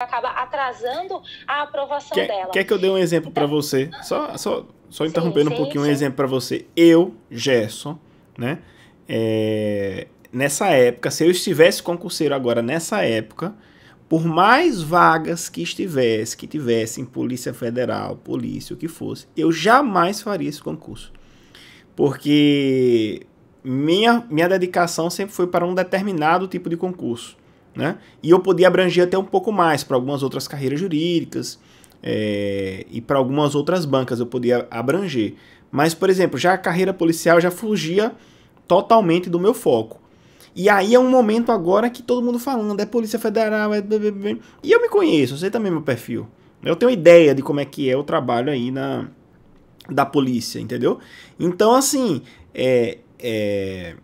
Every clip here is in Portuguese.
acaba atrasando a aprovação quer, dela. Quer que eu dê um exemplo então, para você? Só, só, só interrompendo sim, sim, um pouquinho sim. um exemplo para você. Eu, Gerson, né? É, nessa época, se eu estivesse concurseiro agora nessa época, por mais vagas que estivesse, que tivesse em Polícia Federal, polícia, o que fosse, eu jamais faria esse concurso. Porque minha, minha dedicação sempre foi para um determinado tipo de concurso. Né? E eu podia abranger até um pouco mais para algumas outras carreiras jurídicas é, e para algumas outras bancas eu podia abranger. Mas, por exemplo, já a carreira policial já fugia totalmente do meu foco. E aí é um momento agora que todo mundo falando, é Polícia Federal, é... E eu me conheço, eu sei também meu perfil. Eu tenho ideia de como é que é o trabalho aí na da polícia, entendeu? Então, assim, é, é,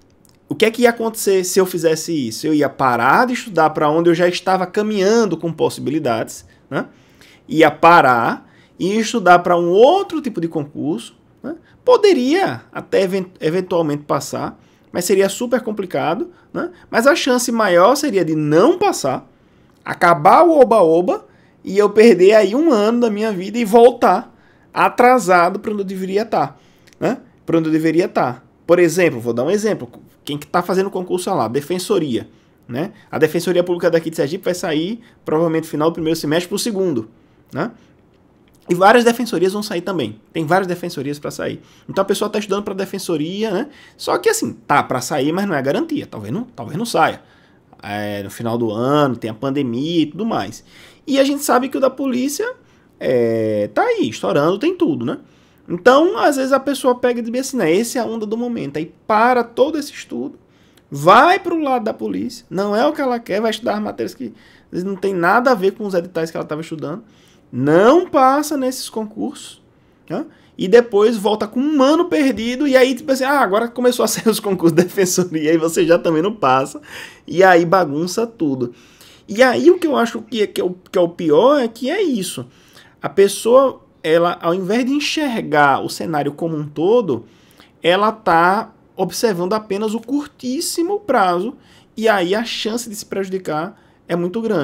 o que é que ia acontecer se eu fizesse isso? Eu ia parar de estudar para onde eu já estava caminhando com possibilidades, né? ia parar e estudar para um outro tipo de concurso. Né? Poderia até eventualmente passar, mas seria super complicado. Né? Mas a chance maior seria de não passar, acabar o oba-oba e eu perder aí um ano da minha vida e voltar atrasado para onde eu deveria estar. Tá, né? Para onde eu deveria estar. Tá. Por exemplo, vou dar um exemplo. Quem está fazendo concurso lá, Defensoria. Né? A Defensoria Pública daqui de Sergipe vai sair provavelmente final do primeiro semestre para o segundo. Né? E várias defensorias vão sair também. Tem várias defensorias para sair. Então a pessoa está estudando para defensoria, né? Só que assim, tá para sair, mas não é garantia. Talvez não, talvez não saia. É, no final do ano, tem a pandemia e tudo mais. E a gente sabe que o da polícia é, tá aí, estourando, tem tudo, né? Então, às vezes a pessoa pega e diz assim, né, esse é a onda do momento. Aí para todo esse estudo, vai para o lado da polícia, não é o que ela quer, vai estudar as matérias que vezes, não tem nada a ver com os editais que ela estava estudando, não passa nesses concursos, né? e depois volta com um ano perdido, e aí, tipo assim, ah, agora começou a sair os concursos de defensoria, e você já também não passa, e aí bagunça tudo. E aí o que eu acho que é, que é, o, que é o pior é que é isso. A pessoa ela, ao invés de enxergar o cenário como um todo, ela está observando apenas o curtíssimo prazo e aí a chance de se prejudicar é muito grande.